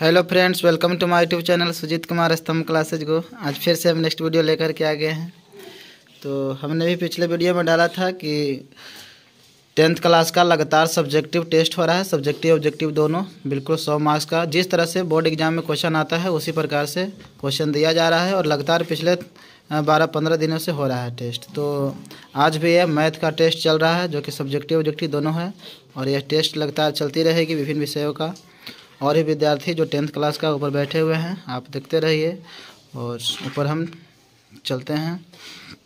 hello friends welcome to my YouTube channel Sujeet Kumar Stambh classes को आज फिर से हम नेक्स्ट वीडियो लेकर के आ गए हैं तो हमने भी पिछले वीडियो में डाला था कि टेंथ क्लास का लगातार सब्जेक्टिव टेस्ट हो रहा है सब्जेक्टिव ऑब्जेक्टिव दोनों बिल्कुल सौ मार्क्स का जिस तरह से बोर्ड एग्जाम में क्वेश्चन आता है उसी प्रकार से क्वेश्चन दिया जा रहा है और लगातार पिछले बारह पंद्रह दिनों से हो रहा है टेस्ट तो आज भी यह मैथ का टेस्ट चल रहा है जो कि सब्जेक्टिव ऑब्जेक्टिव दोनों है और यह टेस्ट लगातार चलती रहेगी विभिन्न विषयों का और भी विद्यार्थी जो टेंथ क्लास का ऊपर बैठे हुए हैं आप देखते रहिए और ऊपर हम चलते हैं